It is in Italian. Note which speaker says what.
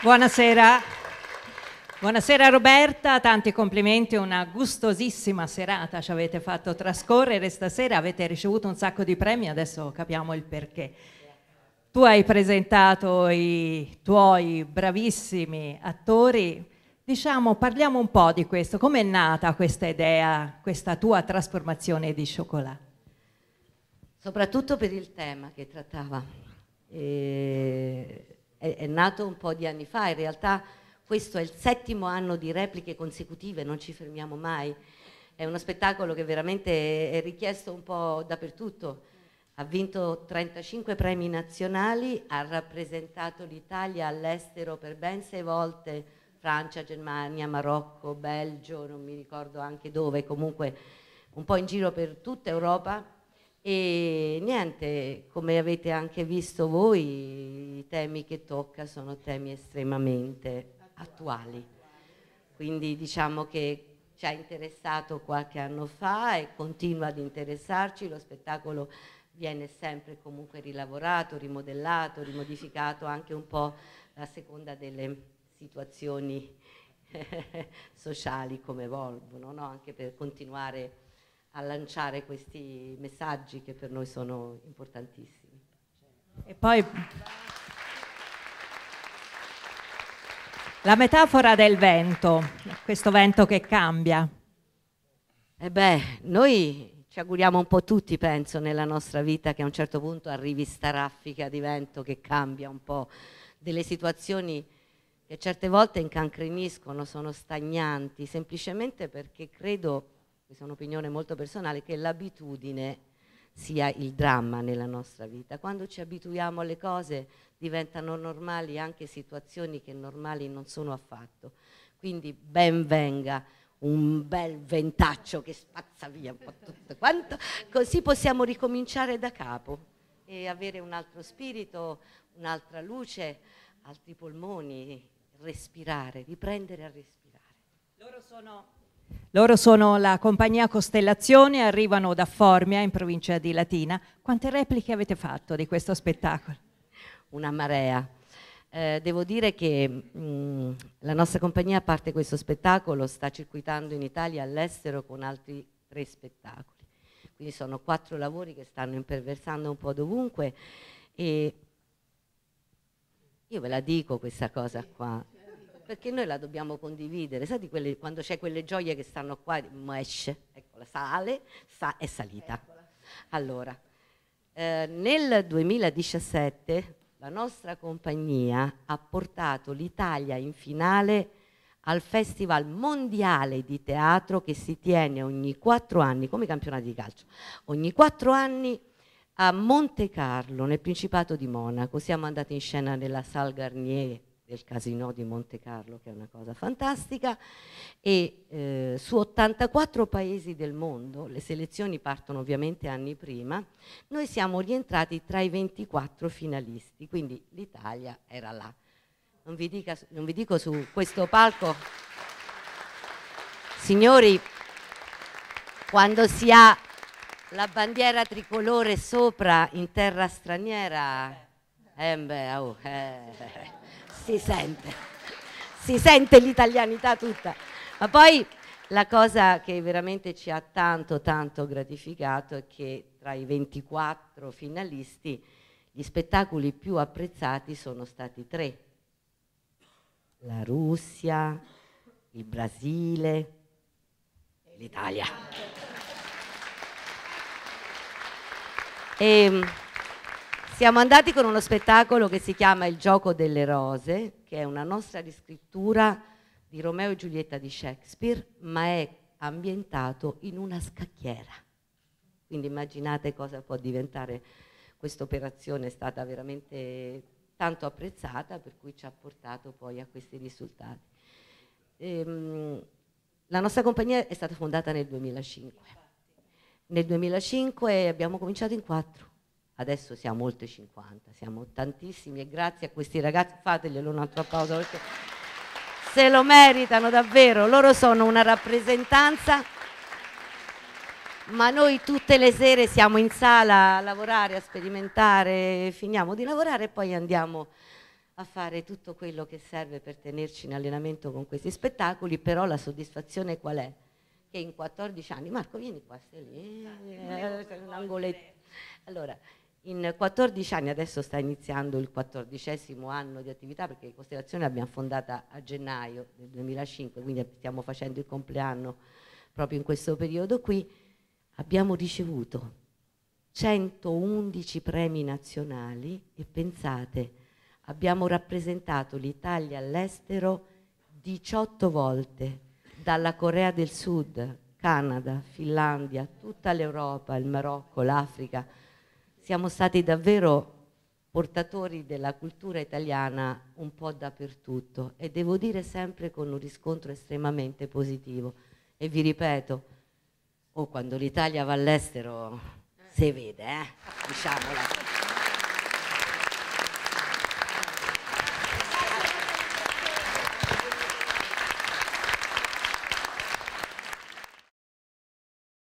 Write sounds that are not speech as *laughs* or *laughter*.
Speaker 1: Buonasera. Buonasera Roberta, tanti complimenti, una gustosissima serata ci avete fatto trascorrere stasera, avete ricevuto un sacco di premi, adesso capiamo il perché. Tu hai presentato i tuoi bravissimi attori, diciamo parliamo un po' di questo, come è nata questa idea, questa tua trasformazione di cioccolato?
Speaker 2: Soprattutto per il tema che trattava. E è, è nato un po' di anni fa, in realtà questo è il settimo anno di repliche consecutive, non ci fermiamo mai, è uno spettacolo che veramente è richiesto un po' dappertutto, ha vinto 35 premi nazionali, ha rappresentato l'Italia all'estero per ben sei volte, Francia, Germania, Marocco, Belgio, non mi ricordo anche dove, comunque un po' in giro per tutta Europa e niente, come avete anche visto voi, i temi che tocca sono temi estremamente attuali. Quindi diciamo che ci ha interessato qualche anno fa e continua ad interessarci, lo spettacolo viene sempre comunque rilavorato, rimodellato, rimodificato anche un po' a seconda delle situazioni *laughs* sociali come evolvono, no? anche per continuare a a lanciare questi messaggi che per noi sono importantissimi.
Speaker 1: E poi la metafora del vento, questo vento che cambia. E eh beh, noi ci auguriamo un po'
Speaker 2: tutti, penso, nella nostra vita che a un certo punto arrivi sta raffica di vento che cambia un po' delle situazioni che certe volte incancreniscono, sono stagnanti, semplicemente perché credo questa è un'opinione molto personale, che l'abitudine sia il dramma nella nostra vita. Quando ci abituiamo alle cose diventano normali anche situazioni che normali non sono affatto. Quindi ben venga un bel ventaccio che spazza via un po' tutto quanto, così possiamo ricominciare da capo e avere un altro spirito, un'altra luce, altri polmoni, respirare, riprendere a respirare. Loro sono
Speaker 1: loro sono la compagnia Costellazione, arrivano da Formia in provincia di Latina. Quante repliche avete fatto di questo spettacolo? Una marea.
Speaker 2: Eh, devo dire che mh, mm, la nostra compagnia, a parte questo spettacolo, sta circuitando in Italia e all'estero con altri tre spettacoli. Quindi sono quattro lavori che stanno imperversando un po' dovunque e io ve la dico questa cosa qua perché noi la dobbiamo condividere. Sai quelle, quando c'è quelle gioie che stanno qua, esce, eccola, sale, sa, è salita. Eccola. Allora, eh, nel 2017 la nostra compagnia ha portato l'Italia in finale al Festival Mondiale di Teatro che si tiene ogni quattro anni, come i campionati di calcio, ogni quattro anni a Monte Carlo, nel Principato di Monaco. Siamo andati in scena nella Salle Garnier del casino di Monte Carlo, che è una cosa fantastica, e eh, su 84 paesi del mondo, le selezioni partono ovviamente anni prima, noi siamo rientrati tra i 24 finalisti, quindi l'Italia era là. Non vi, dica, non vi dico su questo palco, signori, quando si ha la bandiera tricolore sopra in terra straniera eh beh, oh, eh, si sente, si sente l'italianità tutta. Ma poi la cosa che veramente ci ha tanto tanto gratificato è che tra i 24 finalisti gli spettacoli più apprezzati sono stati tre. La Russia, il Brasile e l'Italia. E, ehm, siamo andati con uno spettacolo che si chiama Il gioco delle rose, che è una nostra riscrittura di Romeo e Giulietta di Shakespeare, ma è ambientato in una scacchiera. Quindi immaginate cosa può diventare questa operazione, è stata veramente tanto apprezzata, per cui ci ha portato poi a questi risultati. Ehm, la nostra compagnia è stata fondata nel 2005. Nel 2005 abbiamo cominciato in quattro adesso siamo oltre 50, siamo tantissimi e grazie a questi ragazzi, fateglielo un altro applauso perché se lo meritano davvero, loro sono una rappresentanza, ma noi tutte le sere siamo in sala a lavorare, a sperimentare, finiamo di lavorare e poi andiamo a fare tutto quello che serve per tenerci in allenamento con questi spettacoli, però la soddisfazione qual è? Che in 14 anni, Marco vieni qua, stai lì, esatto, eh, eh, l'angoletto. Allora, in 14 anni, adesso sta iniziando il 14 anno di attività perché Costellazione l'abbiamo fondata a gennaio del 2005, quindi stiamo facendo il compleanno proprio in questo periodo qui, abbiamo ricevuto 111 premi nazionali e pensate, abbiamo rappresentato l'Italia all'estero 18 volte, dalla Corea del Sud, Canada, Finlandia, tutta l'Europa, il Marocco, l'Africa, siamo stati davvero portatori della cultura italiana un po' dappertutto e devo dire sempre con un riscontro estremamente positivo. E vi ripeto, oh, quando l'Italia va all'estero si vede, eh? diciamolo.